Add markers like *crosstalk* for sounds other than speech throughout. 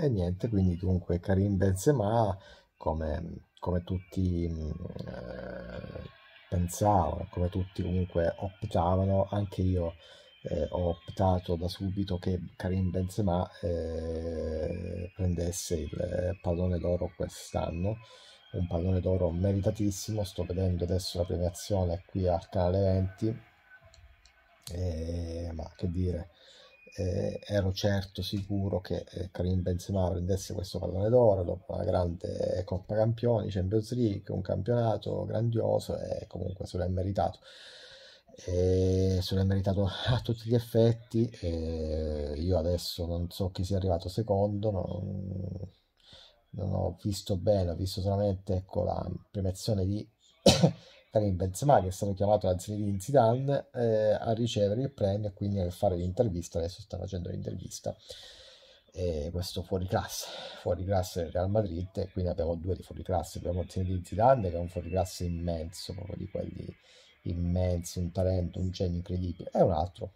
E niente, quindi dunque Karim Benzema, come, come tutti mm, eh, pensavano, come tutti comunque optavano, anche io eh, ho optato da subito che Karim Benzema eh, prendesse il pallone d'oro quest'anno, un pallone d'oro meritatissimo, sto vedendo adesso la premiazione qui al canale 20, eh, ma che dire eh, ero certo sicuro che eh, Karim Benzema prendesse questo pallone d'oro dopo una grande Coppa Campioni, Champions League, un campionato grandioso e comunque se lo è meritato. E se lo è meritato a tutti gli effetti. io adesso non so chi sia arrivato secondo, non, non ho visto bene, ho visto solamente ecco, la premiazione di Karim Benzema che è stato chiamato alla serie Zidane eh, a ricevere il premio e quindi a fare l'intervista, adesso sta facendo l'intervista e questo fuori classe, fuori classe del Real Madrid e quindi abbiamo due di fuori classe, abbiamo il Zidane che è un fuori classe immenso, proprio di quelli immensi, un talento, un genio incredibile e un altro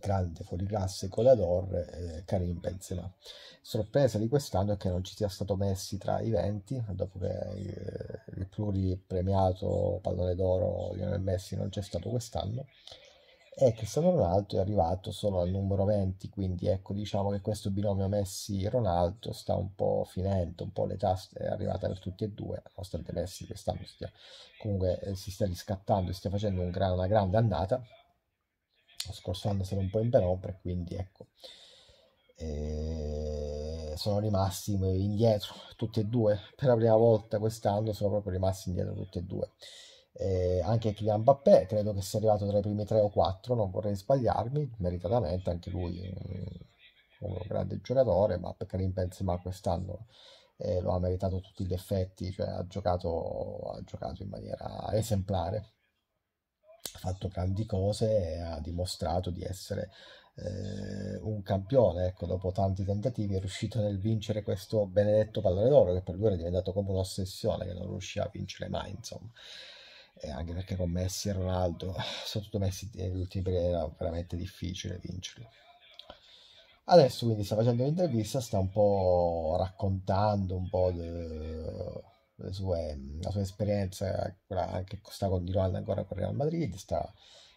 grande fuoriclasse Colador, eh, Karim Benzema. Sorpresa di quest'anno è che non ci sia stato Messi tra i 20, dopo che il, eh, il pluripremiato pallone d'oro Lionel Messi non c'è stato quest'anno, e Cristiano Ronaldo è arrivato solo al numero 20, quindi ecco diciamo che questo binomio Messi-Ronaldo sta un po' finendo, un po' l'età è arrivata per tutti e due, nonostante Messi quest'anno stia, comunque eh, si stia riscattando e stia facendo un gra- una grande annata, scorso anno sono un po' in penombra, quindi ecco, eh, sono rimasti indietro tutti e due, per la prima volta quest'anno sono proprio rimasti indietro tutti e due. Eh, anche Kylian Mbappé credo che sia arrivato tra i primi tre o quattro, non vorrei sbagliarmi, meritatamente anche lui è eh, un grande giocatore, ma per Karim Benzema quest'anno eh, lo ha meritato tutti gli effetti, cioè ha giocato, ha giocato in maniera esemplare ha fatto grandi cose e ha dimostrato di essere eh, un campione, ecco, dopo tanti tentativi è riuscito nel vincere questo benedetto pallone d'oro che per lui era diventato come un'ossessione che non riusciva a vincere mai, insomma. E anche perché con Messi e Ronaldo, soprattutto Messi eh, negli ultimi periodi era veramente difficile vincerlo. Adesso quindi sta facendo un'intervista, sta un po' raccontando un po' de sue, la sua esperienza che sta continuando ancora con Real Madrid, sta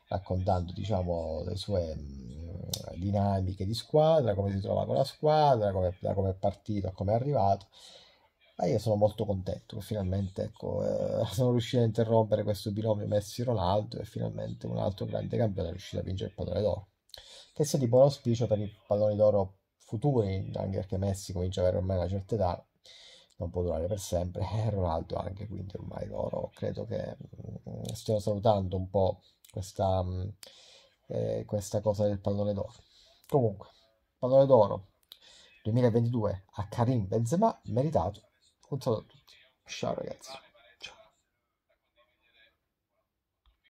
raccontando diciamo, le sue mh, eh, dinamiche di squadra, come si trova con la squadra, come, da come è partito, come è arrivato. Ma io sono molto contento che finalmente ecco, eh, *laughs* sono riuscito a interrompere questo binomio Messi-Ronaldo e finalmente un altro grande campione è riuscito a vincere il pallone d'oro. Che sia di buon auspicio per i palloni d'oro futuri, anche perché Messi comincia ad avere ormai una certa età, non può durare per sempre, e *laughs* Ronaldo anche, quindi ormai loro credo che mm, stiano salutando un po' questa, mm, eh, questa cosa del pallone d'oro. Comunque, pallone d'oro 2022 a Karim Benzema, meritato. Un saluto a tutti. Ciao ragazzi.